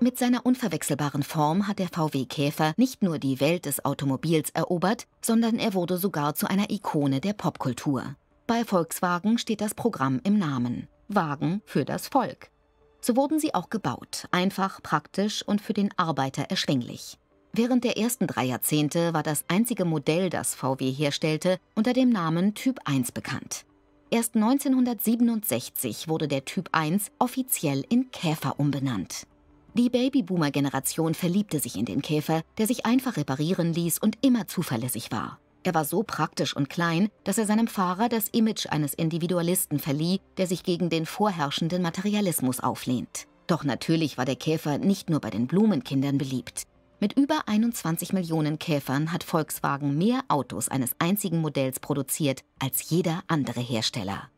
Mit seiner unverwechselbaren Form hat der VW Käfer nicht nur die Welt des Automobils erobert, sondern er wurde sogar zu einer Ikone der Popkultur. Bei Volkswagen steht das Programm im Namen. Wagen für das Volk. So wurden sie auch gebaut, einfach, praktisch und für den Arbeiter erschwinglich. Während der ersten drei Jahrzehnte war das einzige Modell, das VW herstellte, unter dem Namen Typ 1 bekannt. Erst 1967 wurde der Typ 1 offiziell in Käfer umbenannt. Die Babyboomer-Generation verliebte sich in den Käfer, der sich einfach reparieren ließ und immer zuverlässig war. Er war so praktisch und klein, dass er seinem Fahrer das Image eines Individualisten verlieh, der sich gegen den vorherrschenden Materialismus auflehnt. Doch natürlich war der Käfer nicht nur bei den Blumenkindern beliebt. Mit über 21 Millionen Käfern hat Volkswagen mehr Autos eines einzigen Modells produziert als jeder andere Hersteller.